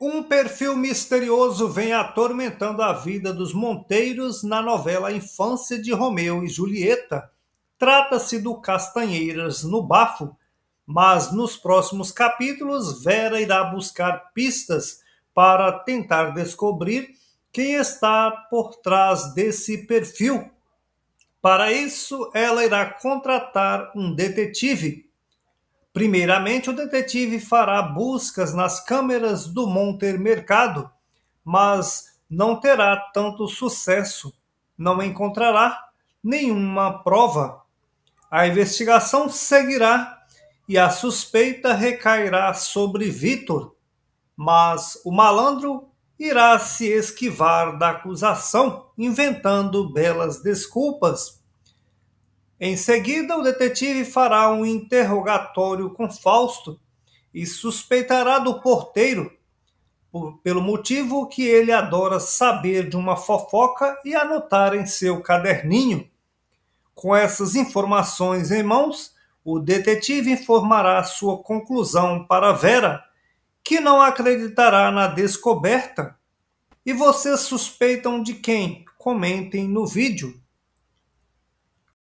Um perfil misterioso vem atormentando a vida dos Monteiros na novela Infância de Romeu e Julieta. Trata-se do Castanheiras no Bafo, mas nos próximos capítulos Vera irá buscar pistas para tentar descobrir quem está por trás desse perfil. Para isso, ela irá contratar um detetive Primeiramente, o detetive fará buscas nas câmeras do Monter Mercado, mas não terá tanto sucesso. Não encontrará nenhuma prova. A investigação seguirá e a suspeita recairá sobre Vitor, mas o malandro irá se esquivar da acusação, inventando belas desculpas em seguida, o detetive fará um interrogatório com Fausto e suspeitará do porteiro pelo motivo que ele adora saber de uma fofoca e anotar em seu caderninho. Com essas informações em mãos, o detetive informará sua conclusão para Vera, que não acreditará na descoberta. E vocês suspeitam de quem? Comentem no vídeo.